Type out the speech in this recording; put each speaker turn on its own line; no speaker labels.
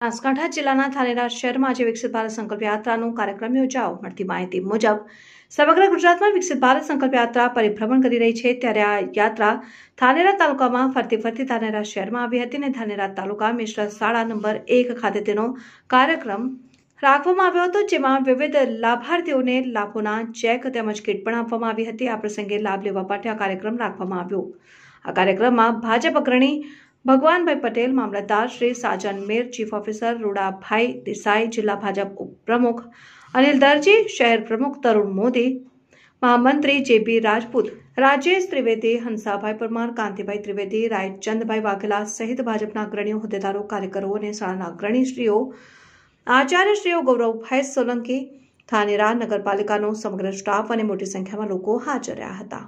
બનાસકાંઠા જિલ્લાના થાનેરા શહેરમાં આજે વિકસિત ભારત સંકલ્પ યાત્રાનું કાર્યક્રમ યોજાઓ મળતી માહિતી મુજબ સમગ્ર ગુજરાતમાં વિકસિત ભારત સંકલ્પ યાત્રા પરિભ્રમણ કરી રહી છે ત્યારે આ યાત્રા થાનેરા તાલુકામાં ફરતી ફરતી થાનેરા શહેરમાં આવી હતી અને થાનેરા તાલુકા મિશ્ર શાળા નંબર એક ખાતે તેનો કાર્યક્રમ રાખવામાં આવ્યો હતો જેમાં વિવિધ લાભાર્થીઓને લાભોના ચેક તેમજ કીટ પણ આપવામાં આવી હતી આ પ્રસંગે લાભ લેવા માટે આ કાર્યક્રમ રાખવામાં આવ્યો આ કાર્યક્રમમાં ભાજપ અગ્રણી ભગવાનભાઈ પટેલ મામલતદાર શ્રી સાજન મેર ચીફ ઓફિસર રૂડાભાઈ દેસાઈ જિલ્લા ભાજપ ઉપપ્રમુખ અનિલ દરજી શહેર પ્રમુખ તરુણ મોદી મહામંત્રી જેબી રાજપૂત રાજેશ ત્રિવેદી હંસાભાઈ પરમાર કાંતિભાઈ ત્રિવેદી રાયચંદભાઈ વાઘેલા સહિત ભાજપના અગ્રણીઓ હોદ્દેદારો કાર્યકરો અને શાળાના અગ્રણીશ્રીઓ આચાર્યશ્રીઓ ગૌરવભાઈ સોલંકી થાનેરા નગરપાલિકાનો સમગ્ર સ્ટાફ અને મોટી સંખ્યામાં લોકો હાજર રહ્યા હતા